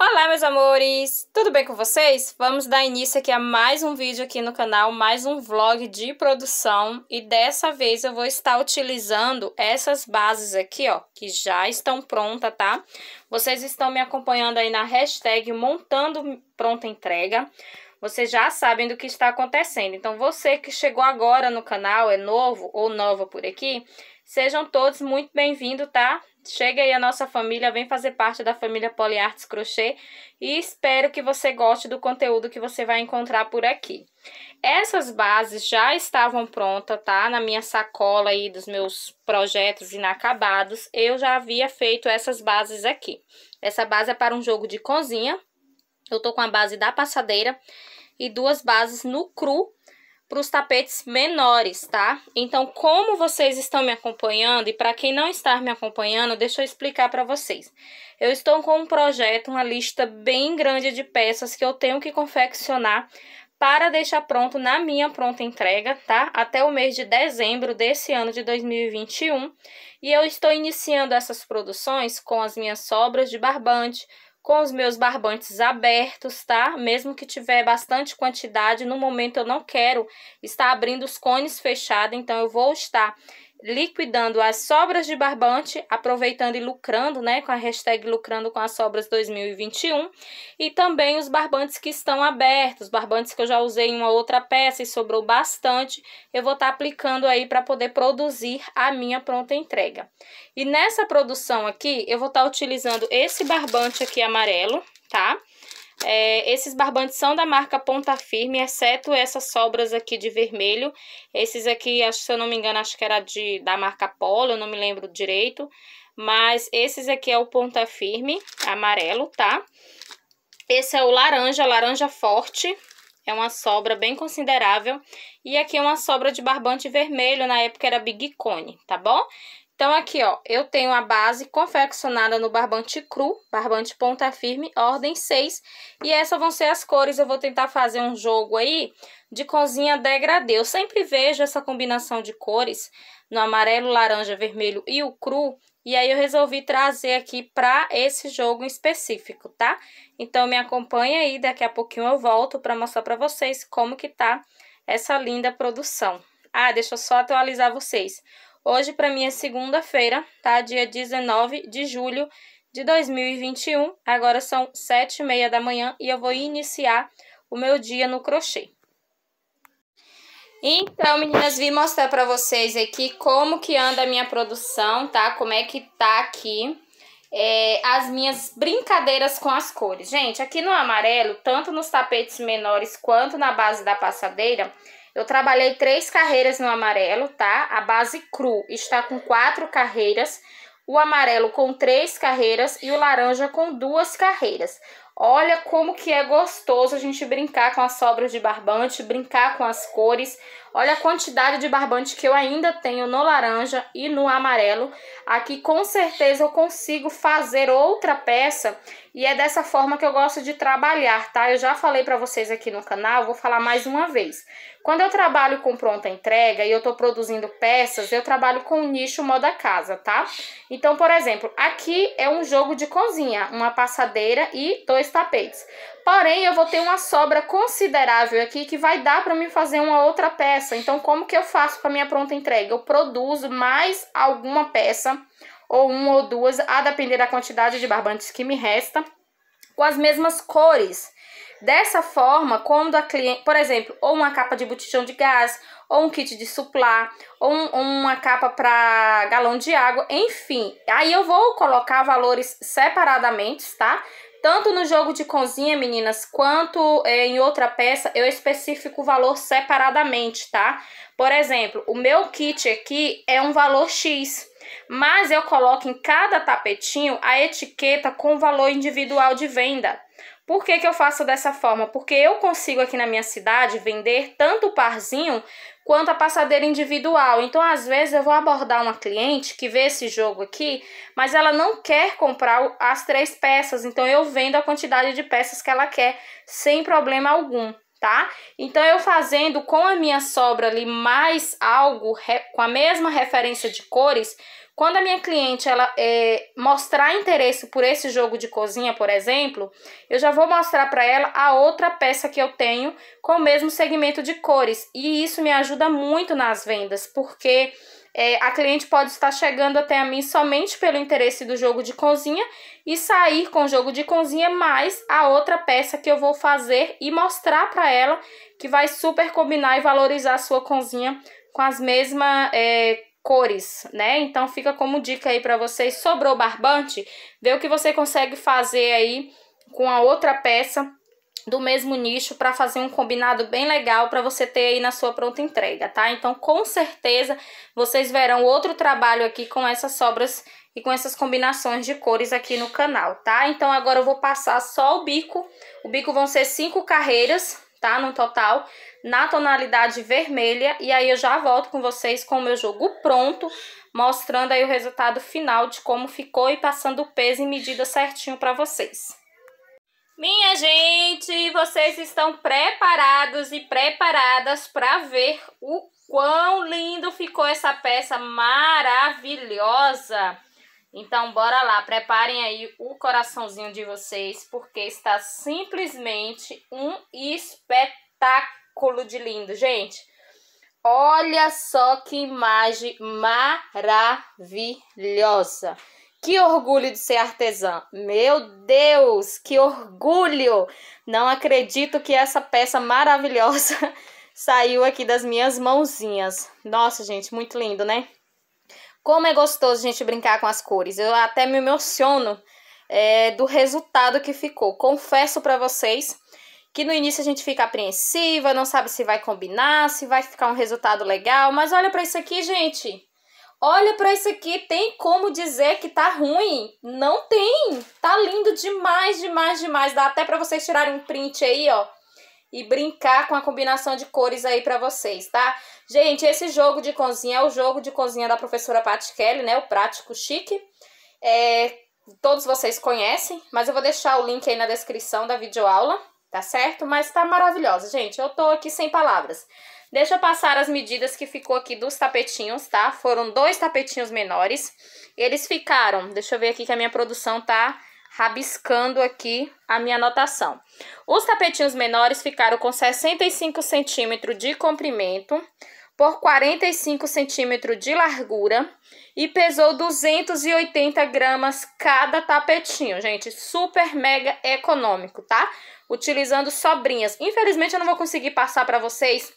Olá, meus amores! Tudo bem com vocês? Vamos dar início aqui a mais um vídeo aqui no canal, mais um vlog de produção. E dessa vez eu vou estar utilizando essas bases aqui, ó, que já estão prontas, tá? Vocês estão me acompanhando aí na hashtag montando pronta entrega vocês já sabem do que está acontecendo. Então, você que chegou agora no canal, é novo ou nova por aqui, sejam todos muito bem-vindos, tá? Chega aí a nossa família, vem fazer parte da família Poliartes Crochê e espero que você goste do conteúdo que você vai encontrar por aqui. Essas bases já estavam prontas, tá? Na minha sacola aí dos meus projetos inacabados, eu já havia feito essas bases aqui. Essa base é para um jogo de cozinha, eu tô com a base da passadeira e duas bases no cru para os tapetes menores, tá? Então, como vocês estão me acompanhando e para quem não está me acompanhando, deixa eu explicar para vocês. Eu estou com um projeto, uma lista bem grande de peças que eu tenho que confeccionar para deixar pronto na minha pronta entrega, tá? Até o mês de dezembro desse ano de 2021. E eu estou iniciando essas produções com as minhas sobras de barbante, com os meus barbantes abertos, tá? Mesmo que tiver bastante quantidade, no momento eu não quero estar abrindo os cones fechados, então eu vou estar liquidando as sobras de barbante, aproveitando e lucrando, né, com a hashtag lucrando com as sobras 2021, e também os barbantes que estão abertos, barbantes que eu já usei em uma outra peça e sobrou bastante, eu vou estar tá aplicando aí para poder produzir a minha pronta entrega. E nessa produção aqui, eu vou estar tá utilizando esse barbante aqui amarelo, tá? É, esses barbantes são da marca Ponta Firme, exceto essas sobras aqui de vermelho. Esses aqui, acho, se eu não me engano, acho que era de, da marca Polo, eu não me lembro direito. Mas esses aqui é o Ponta Firme, amarelo, tá? Esse é o laranja, laranja forte. É uma sobra bem considerável. E aqui é uma sobra de barbante vermelho, na época era Big Cone, tá bom? Então, aqui, ó, eu tenho a base confeccionada no barbante cru, barbante ponta firme, ordem 6. E essas vão ser as cores, eu vou tentar fazer um jogo aí de cozinha degradê. Eu sempre vejo essa combinação de cores, no amarelo, laranja, vermelho e o cru, e aí eu resolvi trazer aqui para esse jogo em específico, tá? Então me acompanha aí, daqui a pouquinho eu volto para mostrar para vocês como que tá essa linda produção. Ah, deixa eu só atualizar vocês. Hoje, para mim, é segunda-feira, tá? Dia 19 de julho de 2021. Agora são sete e meia da manhã e eu vou iniciar o meu dia no crochê. Então, meninas, vim mostrar para vocês aqui como que anda a minha produção, tá? Como é que tá aqui é, as minhas brincadeiras com as cores. Gente, aqui no amarelo, tanto nos tapetes menores quanto na base da passadeira, eu trabalhei três carreiras no amarelo, tá? A base cru está com quatro carreiras, o amarelo com três carreiras e o laranja com duas carreiras. Olha como que é gostoso a gente brincar com as sobras de barbante, brincar com as cores. Olha a quantidade de barbante que eu ainda tenho no laranja e no amarelo. Aqui com certeza eu consigo fazer outra peça e é dessa forma que eu gosto de trabalhar, tá? Eu já falei para vocês aqui no canal, vou falar mais uma vez. Quando eu trabalho com pronta entrega e eu tô produzindo peças, eu trabalho com o nicho moda casa, tá? Então, por exemplo, aqui é um jogo de cozinha, uma passadeira e dois tapetes. Porém, eu vou ter uma sobra considerável aqui que vai dar para me fazer uma outra peça. Então, como que eu faço para minha pronta entrega? Eu produzo mais alguma peça, ou uma ou duas, a depender da quantidade de barbantes que me resta, com as mesmas cores. Dessa forma, quando a cliente, por exemplo, ou uma capa de botijão de gás, ou um kit de suplá, ou um, uma capa para galão de água, enfim. Aí eu vou colocar valores separadamente, tá? Tanto no jogo de cozinha, meninas, quanto é, em outra peça, eu especifico o valor separadamente, tá? Por exemplo, o meu kit aqui é um valor X, mas eu coloco em cada tapetinho a etiqueta com o valor individual de venda. Por que, que eu faço dessa forma? Porque eu consigo aqui na minha cidade vender tanto o parzinho quanto a passadeira individual. Então, às vezes, eu vou abordar uma cliente que vê esse jogo aqui, mas ela não quer comprar as três peças. Então, eu vendo a quantidade de peças que ela quer sem problema algum tá? Então, eu fazendo com a minha sobra ali mais algo com a mesma referência de cores, quando a minha cliente ela é, mostrar interesse por esse jogo de cozinha, por exemplo, eu já vou mostrar para ela a outra peça que eu tenho com o mesmo segmento de cores. E isso me ajuda muito nas vendas, porque é, a cliente pode estar chegando até a mim somente pelo interesse do jogo de cozinha e sair com o jogo de cozinha mais a outra peça que eu vou fazer e mostrar para ela que vai super combinar e valorizar a sua cozinha com as mesmas é, cores, né? Então fica como dica aí para vocês. Sobrou barbante, vê o que você consegue fazer aí com a outra peça do mesmo nicho para fazer um combinado bem legal para você ter aí na sua pronta entrega, tá? Então, com certeza, vocês verão outro trabalho aqui com essas sobras e com essas combinações de cores aqui no canal, tá? Então, agora eu vou passar só o bico. O bico vão ser cinco carreiras, tá? No total, na tonalidade vermelha. E aí, eu já volto com vocês com o meu jogo pronto, mostrando aí o resultado final de como ficou e passando o peso e medida certinho para vocês. Minha gente, vocês estão preparados e preparadas para ver o quão lindo ficou essa peça maravilhosa. Então, bora lá, preparem aí o coraçãozinho de vocês, porque está simplesmente um espetáculo de lindo, gente. Olha só que imagem maravilhosa. Que orgulho de ser artesã. Meu Deus, que orgulho! Não acredito que essa peça maravilhosa saiu aqui das minhas mãozinhas. Nossa, gente, muito lindo, né? Como é gostoso a gente brincar com as cores. Eu até me emociono é, do resultado que ficou. Confesso para vocês que no início a gente fica apreensiva, não sabe se vai combinar, se vai ficar um resultado legal. Mas olha para isso aqui, gente. Olha para isso aqui, tem como dizer que tá ruim? Não tem. Tá lindo demais, demais, demais. Dá até para vocês tirarem um print aí, ó, e brincar com a combinação de cores aí para vocês, tá? Gente, esse jogo de cozinha é o jogo de cozinha da professora Pat Kelly, né? O prático chique. É, todos vocês conhecem, mas eu vou deixar o link aí na descrição da videoaula, tá certo? Mas tá maravilhosa, gente. Eu tô aqui sem palavras. Deixa eu passar as medidas que ficou aqui dos tapetinhos, tá? Foram dois tapetinhos menores. Eles ficaram, deixa eu ver aqui que a minha produção tá rabiscando aqui a minha anotação. Os tapetinhos menores ficaram com 65 centímetros de comprimento por 45 centímetros de largura e pesou 280 gramas cada tapetinho, gente. Super mega econômico, tá? Utilizando sobrinhas. Infelizmente, eu não vou conseguir passar para vocês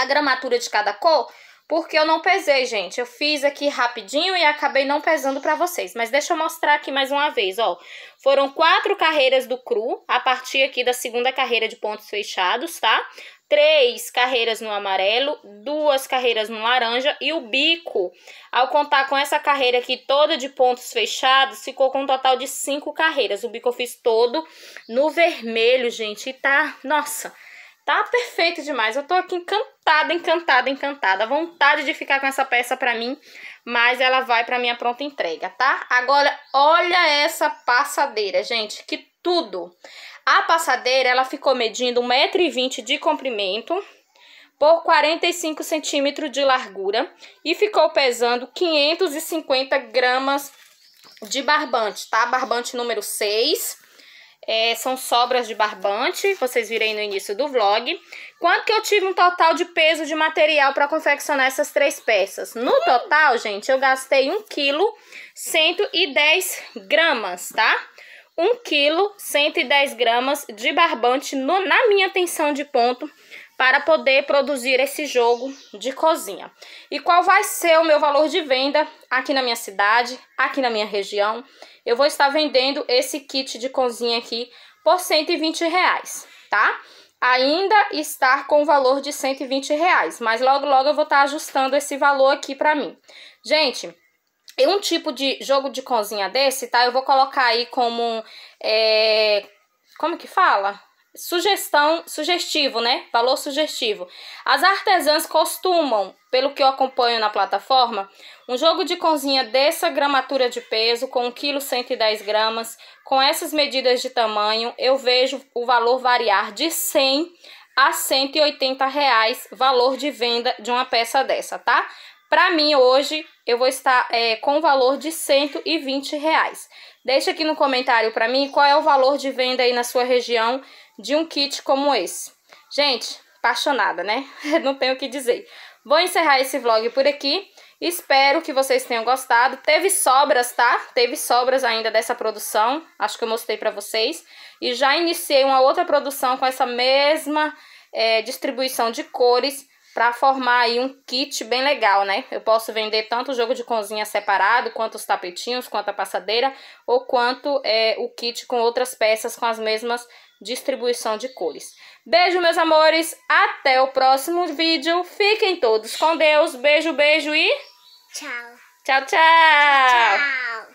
a gramatura de cada cor, porque eu não pesei, gente. Eu fiz aqui rapidinho e acabei não pesando para vocês. Mas deixa eu mostrar aqui mais uma vez, ó. Foram quatro carreiras do cru, a partir aqui da segunda carreira de pontos fechados, tá? Três carreiras no amarelo, duas carreiras no laranja e o bico. Ao contar com essa carreira aqui toda de pontos fechados, ficou com um total de cinco carreiras. O bico eu fiz todo no vermelho, gente, e tá... Nossa! Tá perfeito demais. Eu tô aqui encantada, encantada, encantada. vontade de ficar com essa peça pra mim, mas ela vai pra minha pronta entrega, tá? Agora, olha essa passadeira, gente. Que tudo! A passadeira, ela ficou medindo 1,20m de comprimento por 45 centímetros de largura e ficou pesando 550 gramas de barbante, tá? Barbante número 6 é, são sobras de barbante, vocês viram aí no início do vlog. Quanto que eu tive um total de peso de material para confeccionar essas três peças? No total, gente, eu gastei 1 kg 110 gramas, tá? 1 kg 110 gramas de barbante no, na minha tensão de ponto para poder produzir esse jogo de cozinha. E qual vai ser o meu valor de venda aqui na minha cidade, aqui na minha região? Eu vou estar vendendo esse kit de cozinha aqui por 120 reais, tá? Ainda está com o valor de 120 reais, mas logo logo eu vou estar ajustando esse valor aqui para mim. Gente, um tipo de jogo de cozinha desse, tá? Eu vou colocar aí como. É, como que fala? Sugestão, sugestivo, né? Valor sugestivo. As artesãs costumam, pelo que eu acompanho na plataforma, um jogo de cozinha dessa gramatura de peso, com 1,110 kg, gramas, com essas medidas de tamanho, eu vejo o valor variar de 100 a 180 reais, valor de venda de uma peça dessa, tá? Para mim, hoje, eu vou estar é, com o valor de 120 reais. Deixa aqui no comentário para mim qual é o valor de venda aí na sua região de um kit como esse. Gente, apaixonada, né? Não tenho o que dizer. Vou encerrar esse vlog por aqui. Espero que vocês tenham gostado. Teve sobras, tá? Teve sobras ainda dessa produção. Acho que eu mostrei para vocês. E já iniciei uma outra produção com essa mesma é, distribuição de cores para formar aí um kit bem legal, né? Eu posso vender tanto o jogo de cozinha separado, quanto os tapetinhos, quanto a passadeira, ou quanto é, o kit com outras peças com as mesmas distribuição de cores. Beijo, meus amores. Até o próximo vídeo. Fiquem todos com Deus. Beijo, beijo e... Tchau. Tchau, tchau. tchau.